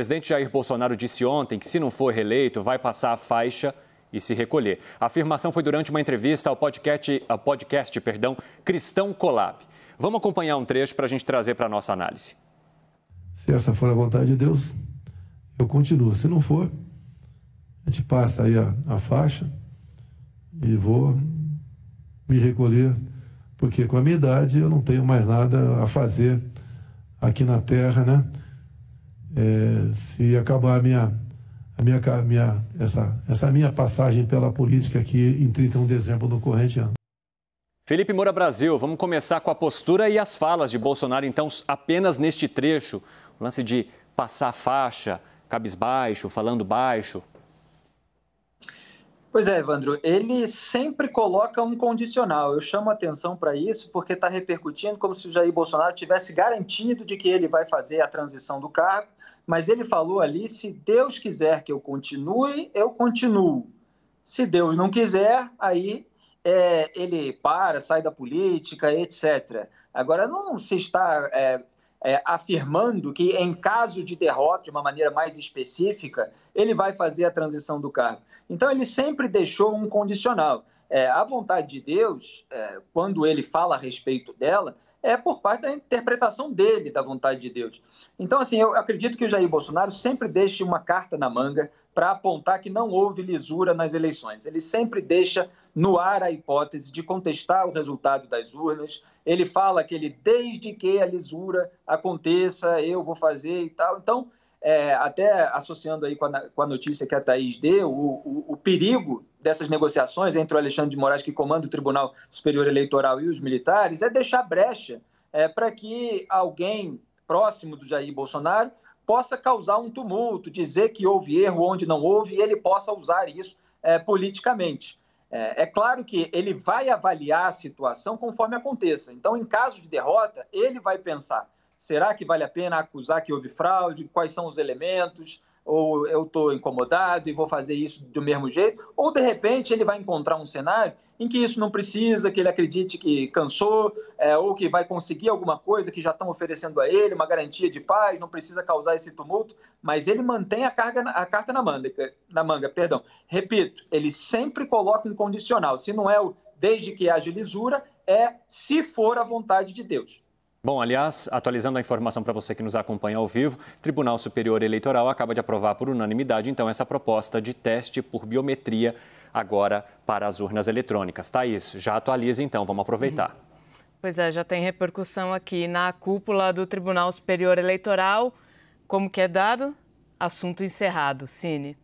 presidente Jair Bolsonaro disse ontem que, se não for reeleito, vai passar a faixa e se recolher. A afirmação foi durante uma entrevista ao podcast, ao podcast perdão, Cristão Colab. Vamos acompanhar um trecho para a gente trazer para a nossa análise. Se essa for a vontade de Deus, eu continuo. Se não for, a gente passa aí a, a faixa e vou me recolher, porque com a minha idade eu não tenho mais nada a fazer aqui na Terra, né? É, se acabar a minha, a minha, a minha, essa, essa minha passagem pela política aqui em 31 de dezembro do corrente ano. Felipe Moura Brasil, vamos começar com a postura e as falas de Bolsonaro, então, apenas neste trecho. O lance de passar faixa, cabisbaixo, falando baixo. Pois é, Evandro, ele sempre coloca um condicional. Eu chamo atenção para isso porque está repercutindo como se o Jair Bolsonaro tivesse garantido de que ele vai fazer a transição do cargo mas ele falou ali: se Deus quiser que eu continue, eu continuo. Se Deus não quiser, aí é, ele para, sai da política, etc. Agora, não se está é, é, afirmando que, em caso de derrota, de uma maneira mais específica, ele vai fazer a transição do cargo. Então, ele sempre deixou um condicional. É, a vontade de Deus, é, quando ele fala a respeito dela, é por parte da interpretação dele da vontade de Deus. Então, assim, eu acredito que o Jair Bolsonaro sempre deixa uma carta na manga para apontar que não houve lisura nas eleições. Ele sempre deixa no ar a hipótese de contestar o resultado das urnas. Ele fala que ele, desde que a lisura aconteça, eu vou fazer e tal. Então, é, até associando aí com a, com a, notícia que a Thaís deu, o, o, o, perigo dessas negociações entre o Alexandre de Moraes, que comanda o Tribunal Superior Eleitoral, e os militares, é deixar brecha é, para que alguém próximo do Jair Bolsonaro possa causar um tumulto, dizer que houve erro onde não houve e ele possa usar isso é, politicamente. É, é, claro que ele vai avaliar a situação conforme aconteça. Então, em caso de derrota, ele vai pensar: Será que vale a pena acusar que houve fraude? Quais são os elementos? Ou eu estou incomodado e vou fazer isso do mesmo jeito? Ou de repente ele vai encontrar um cenário em que isso não precisa, que ele acredite que cansou é, ou que vai conseguir alguma coisa que já estão oferecendo a ele, uma garantia de paz, não precisa causar esse tumulto, mas ele mantém a, carga, a carta na manga, na manga. Perdão. Repito, ele sempre coloca um condicional. Se não é o desde que haja lisura, é se for a vontade de Deus. Bom, aliás, atualizando a informação para você que nos acompanha ao vivo, Tribunal Superior Eleitoral acaba de aprovar por unanimidade, então, essa proposta de teste por biometria agora para as urnas eletrônicas. Thaís, já atualiza então, vamos aproveitar. Pois é, já tem repercussão aqui na cúpula do Tribunal Superior Eleitoral. Como que é dado? Assunto encerrado, Cine.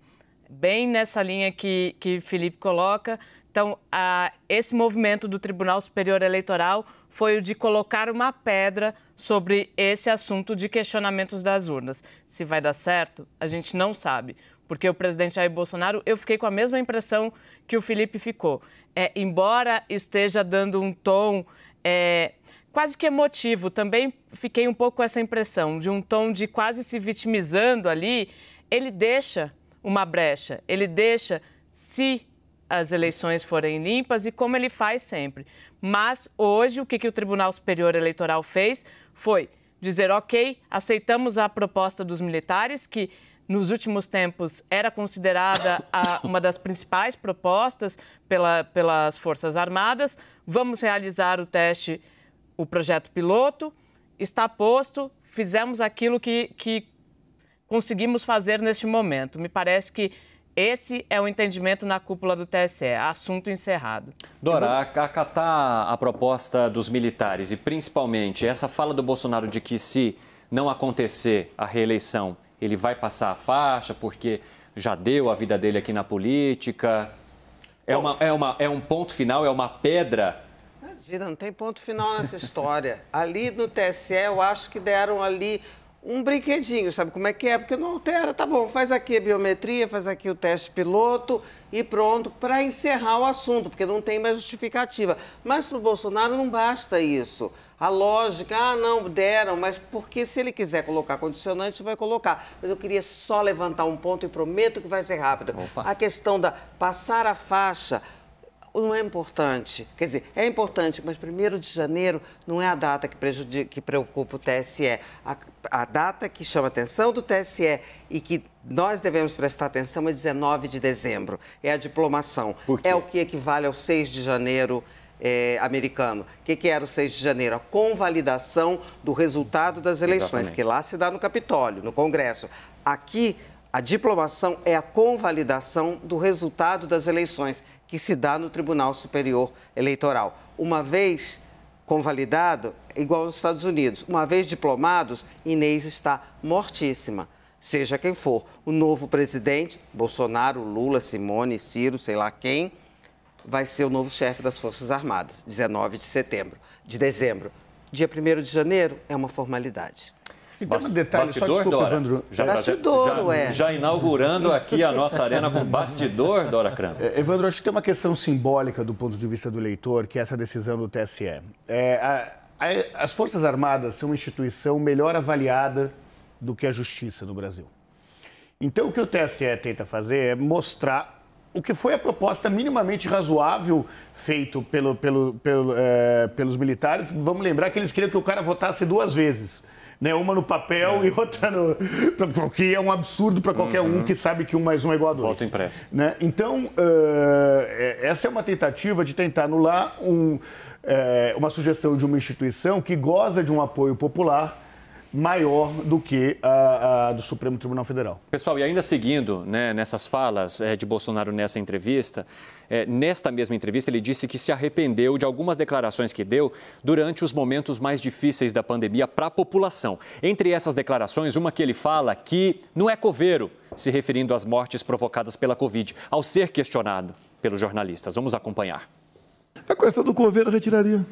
Bem nessa linha que, que Felipe coloca. Então, a, esse movimento do Tribunal Superior Eleitoral foi o de colocar uma pedra sobre esse assunto de questionamentos das urnas. Se vai dar certo, a gente não sabe. Porque o presidente Jair Bolsonaro, eu fiquei com a mesma impressão que o Felipe ficou. É, embora esteja dando um tom é, quase que emotivo, também fiquei um pouco com essa impressão, de um tom de quase se vitimizando ali, ele deixa uma brecha, ele deixa se as eleições forem limpas e como ele faz sempre. Mas hoje, o que, que o Tribunal Superior Eleitoral fez foi dizer: ok, aceitamos a proposta dos militares, que nos últimos tempos era considerada a, uma das principais propostas pela, pelas Forças Armadas, vamos realizar o teste, o projeto piloto, está posto, fizemos aquilo que, que conseguimos fazer neste momento. Me parece que esse é o entendimento na cúpula do TSE. Assunto encerrado. Dora, vou... acatar a proposta dos militares e principalmente essa fala do Bolsonaro de que se não acontecer a reeleição, ele vai passar a faixa porque já deu a vida dele aqui na política. É, uma, é, uma, é um ponto final, é uma pedra Imagina, não tem ponto final nessa história. Ali no TSE, eu acho que deram ali um brinquedinho, sabe como é que é? Porque não altera, tá bom, faz aqui a biometria, faz aqui o teste piloto e pronto, para encerrar o assunto, porque não tem mais justificativa. Mas para o Bolsonaro não basta isso. A lógica, ah, não, deram, mas porque se ele quiser colocar condicionante, vai colocar. Mas eu queria só levantar um ponto e prometo que vai ser rápido. Opa. A questão da passar a faixa não é importante. Quer dizer, é importante, mas 1 de janeiro não é a data que, prejudica, que preocupa o TSE. A, a data que chama a atenção do TSE e que nós devemos prestar atenção é 19 de dezembro. É a diplomação. É o que equivale ao 6 de janeiro. Eh, americano. O que, que, era o 6 de janeiro? A convalidação do resultado das eleições, Exatamente. que lá se dá no Capitólio, no Congresso. Aqui, a diplomação é a convalidação do resultado das eleições que se dá no Tribunal Superior Eleitoral. Uma vez convalidado, igual nos Estados Unidos, uma vez diplomados, Inês está mortíssima. Seja quem for, o novo presidente, Bolsonaro, Lula, Simone, Ciro, sei lá quem, vai ser o novo chefe das Forças Armadas, 19 de setembro, de dezembro. Dia 1 de janeiro é uma formalidade. E tem um detalhe, bastidor, só desculpa, Evandro. Já, bastidor, já, ué. já inaugurando aqui a nossa arena com bastidor, Dora Crano. É, Evandro, acho que tem uma questão simbólica do ponto de vista do eleitor, que é essa decisão do TSE. É, a, a, as Forças Armadas são uma instituição melhor avaliada do que a justiça no Brasil. Então, o que o TSE tenta fazer é mostrar o que foi a proposta minimamente razoável feita pelo, pelo, pelo, é, pelos militares. Vamos lembrar que eles queriam que o cara votasse duas vezes né? Uma no papel é. e outra no. O que é um absurdo para qualquer uhum. um que sabe que um mais um é igual a dois. Voto impresso. Né? Então, uh, essa é uma tentativa de tentar anular um, uh, uma sugestão de uma instituição que goza de um apoio popular maior do que a, a, do Supremo Tribunal Federal. Pessoal, e ainda seguindo né, nessas falas é, de Bolsonaro nessa entrevista, é, nesta mesma entrevista ele disse que se arrependeu de algumas declarações que deu durante os momentos mais difíceis da pandemia para a população. Entre essas declarações, uma que ele fala que não é coveiro, se referindo às mortes provocadas pela Covid, ao ser questionado pelos jornalistas. Vamos acompanhar. A questão do coveiro retiraria.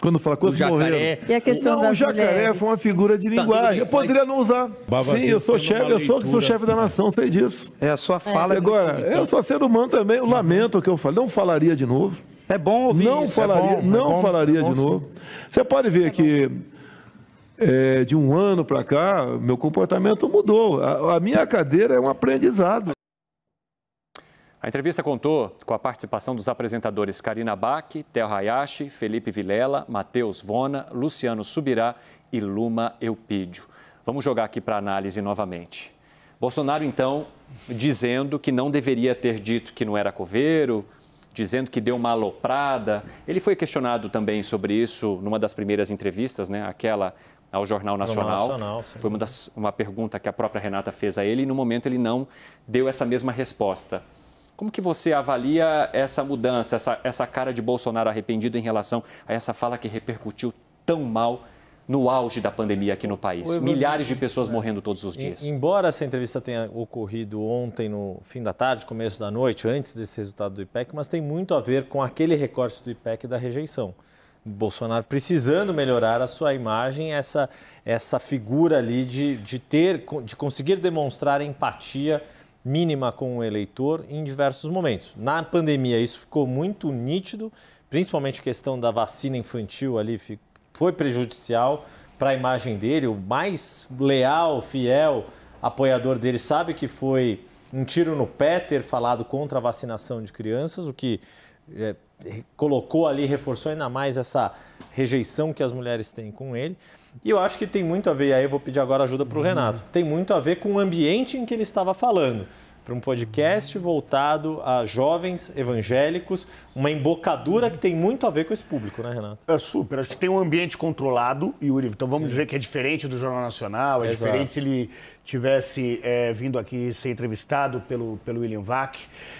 Quando fala coisas morreram. E a questão não, das o jacaré mulheres. foi uma figura de tá, linguagem. eu poderia não usar. Sim, eu sou tá chefe, eu sou, sou chefe da nação, sei disso. É a sua é. fala. É. Agora, eu sou ser humano também, eu uhum. lamento o que eu falei. Não falaria de novo. É bom ouvir não isso. É é falaria, é bom, não é bom, falaria bom, de novo. Você pode ver que de um ano para cá, meu comportamento mudou. A, a minha cadeira é um aprendizado. A entrevista contou com a participação dos apresentadores Karina Bach, Tel Hayashi, Felipe Vilela, Matheus Vona, Luciano Subirá e Luma Eupídio. Vamos jogar aqui para análise novamente. Bolsonaro, então, dizendo que não deveria ter dito que não era coveiro, dizendo que deu uma aloprada. Ele foi questionado também sobre isso numa das primeiras entrevistas, né? aquela ao Jornal Nacional. Jornal Nacional foi uma, das, uma pergunta que a própria Renata fez a ele e, no momento, ele não deu essa mesma resposta. Como que você avalia essa mudança, essa, essa cara de Bolsonaro arrependido em relação a essa fala que repercutiu tão mal no auge da pandemia aqui no país? Milhares de pessoas é, morrendo todos os dias. Embora essa entrevista tenha ocorrido ontem, no fim da tarde, começo da noite, antes desse resultado do IPEC, mas tem muito a ver com aquele recorte do IPEC da rejeição. Bolsonaro precisando melhorar a sua imagem, essa, essa figura ali de, de ter, de conseguir demonstrar empatia mínima com o eleitor em diversos momentos. Na pandemia, isso ficou muito nítido, principalmente a questão da vacina infantil ali foi prejudicial para a imagem dele. O mais leal, fiel apoiador dele sabe que foi um tiro no pé ter falado contra a vacinação de crianças, o que é, colocou ali, reforçou ainda mais essa rejeição que as mulheres têm com ele. E eu acho que tem muito a ver, aí eu vou pedir agora ajuda para o uhum. Renato, tem muito a ver com o ambiente em que ele estava falando para um podcast voltado a jovens evangélicos, uma embocadura que tem muito a ver com esse público, né, Renato? É super. Acho que tem um ambiente controlado, Yuri. Então vamos Sim. dizer que é diferente do Jornal Nacional, é Exato. diferente se ele tivesse é, vindo aqui ser entrevistado pelo, pelo William Vac.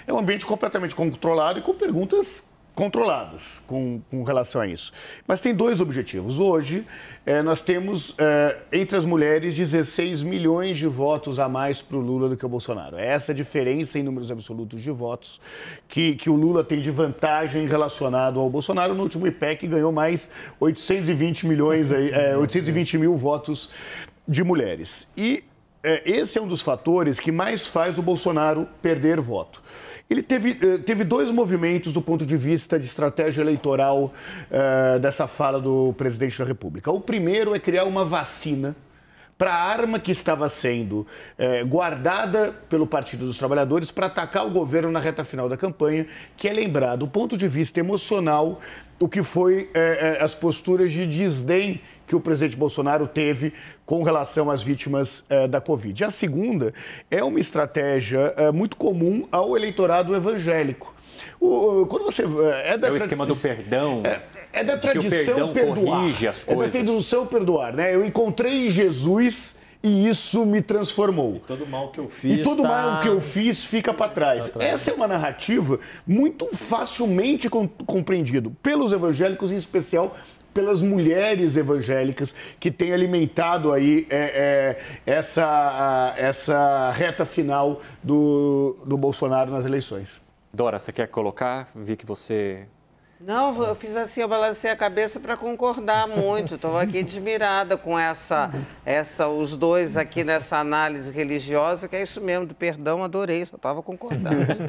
É um ambiente completamente controlado e com perguntas controladas com, com relação a isso. Mas tem dois objetivos. Hoje, é, nós temos é, entre as mulheres 16 milhões de votos a mais para o Lula do que o Bolsonaro. É essa diferença em números absolutos de votos que, que o Lula tem de vantagem relacionado ao Bolsonaro. No último IPEC ganhou mais 820 milhões, é, 820 eh, mil votos de mulheres. E é, esse é um dos fatores que mais faz o Bolsonaro perder voto. Ele teve, eh, teve dois movimentos do ponto de vista de estratégia eleitoral uh, dessa fala do presidente da República. O primeiro é criar uma vacina para a arma que estava sendo eh, guardada pelo Partido dos Trabalhadores para atacar o governo na reta final da campanha, que é lembrado, do ponto de vista emocional, o que foi eh, eh, as posturas de desdém que o presidente Bolsonaro teve com relação às vítimas da Covid. A segunda é uma estratégia muito comum ao eleitorado evangélico. O, quando você é, da... é o esquema do perdão. É, é da tradição perdoar. É da tradição perdoar, né? Eu encontrei Jesus e isso me transformou. E todo mal que eu fiz. E todo tá... mal que eu fiz fica para trás. Tá Essa é uma narrativa muito facilmente compreendida pelos evangélicos, em especial pelas mulheres evangélicas que têm alimentado aí é, é, essa, essa reta final do, do Bolsonaro nas eleições. Dora, você quer colocar? Vi que você não, eu fiz assim, eu balancei a cabeça para concordar muito. Estou aqui admirada com essa, essa, os dois aqui nessa análise religiosa, que é isso mesmo, do perdão, adorei, só estava concordando.